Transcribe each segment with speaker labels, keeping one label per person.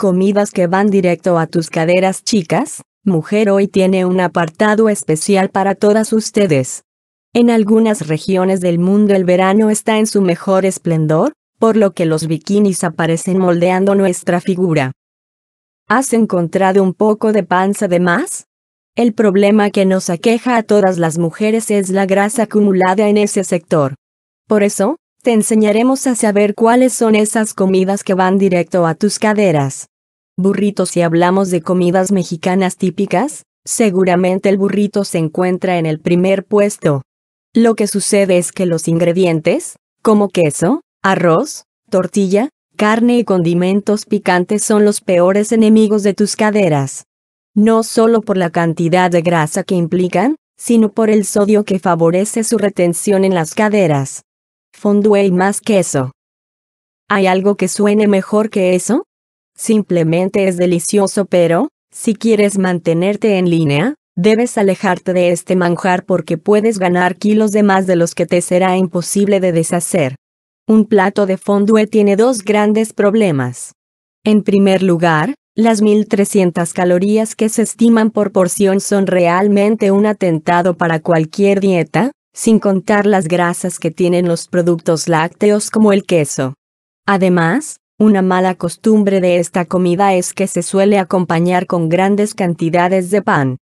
Speaker 1: comidas que van directo a tus caderas chicas, Mujer Hoy tiene un apartado especial para todas ustedes. En algunas regiones del mundo el verano está en su mejor esplendor, por lo que los bikinis aparecen moldeando nuestra figura. ¿Has encontrado un poco de panza de más? El problema que nos aqueja a todas las mujeres es la grasa acumulada en ese sector. Por eso, te enseñaremos a saber cuáles son esas comidas que van directo a tus caderas burrito si hablamos de comidas mexicanas típicas, seguramente el burrito se encuentra en el primer puesto. Lo que sucede es que los ingredientes, como queso, arroz, tortilla, carne y condimentos picantes son los peores enemigos de tus caderas. No solo por la cantidad de grasa que implican, sino por el sodio que favorece su retención en las caderas. Fondue y más queso. ¿Hay algo que suene mejor que eso? Simplemente es delicioso pero, si quieres mantenerte en línea, debes alejarte de este manjar porque puedes ganar kilos de más de los que te será imposible de deshacer. Un plato de fondue tiene dos grandes problemas. En primer lugar, las 1300 calorías que se estiman por porción son realmente un atentado para cualquier dieta, sin contar las grasas que tienen los productos lácteos como el queso. Además, una mala costumbre de esta comida es que se suele acompañar con grandes cantidades de pan.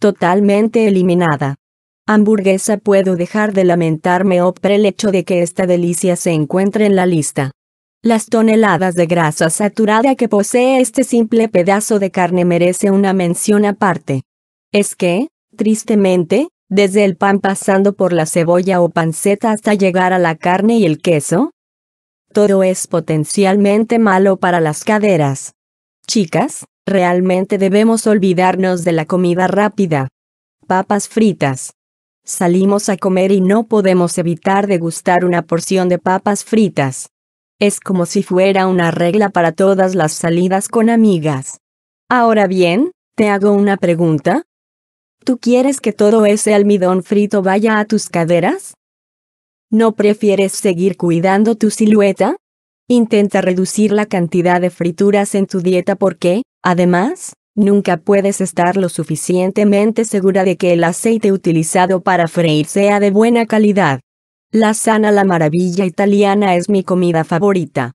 Speaker 1: Totalmente eliminada. Hamburguesa puedo dejar de lamentarme o por el hecho de que esta delicia se encuentre en la lista. Las toneladas de grasa saturada que posee este simple pedazo de carne merece una mención aparte. Es que, tristemente, desde el pan pasando por la cebolla o panceta hasta llegar a la carne y el queso, todo es potencialmente malo para las caderas. Chicas, realmente debemos olvidarnos de la comida rápida. Papas fritas. Salimos a comer y no podemos evitar degustar una porción de papas fritas. Es como si fuera una regla para todas las salidas con amigas. Ahora bien, te hago una pregunta. ¿Tú quieres que todo ese almidón frito vaya a tus caderas? ¿No prefieres seguir cuidando tu silueta? Intenta reducir la cantidad de frituras en tu dieta porque, además, nunca puedes estar lo suficientemente segura de que el aceite utilizado para freír sea de buena calidad. La sana la maravilla italiana es mi comida favorita.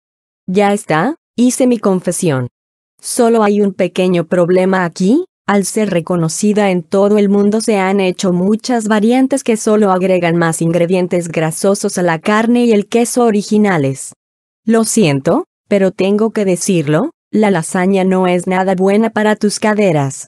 Speaker 1: Ya está, hice mi confesión. Solo hay un pequeño problema aquí, al ser reconocida en todo el mundo se han hecho muchas variantes que solo agregan más ingredientes grasosos a la carne y el queso originales. Lo siento, pero tengo que decirlo, la lasaña no es nada buena para tus caderas.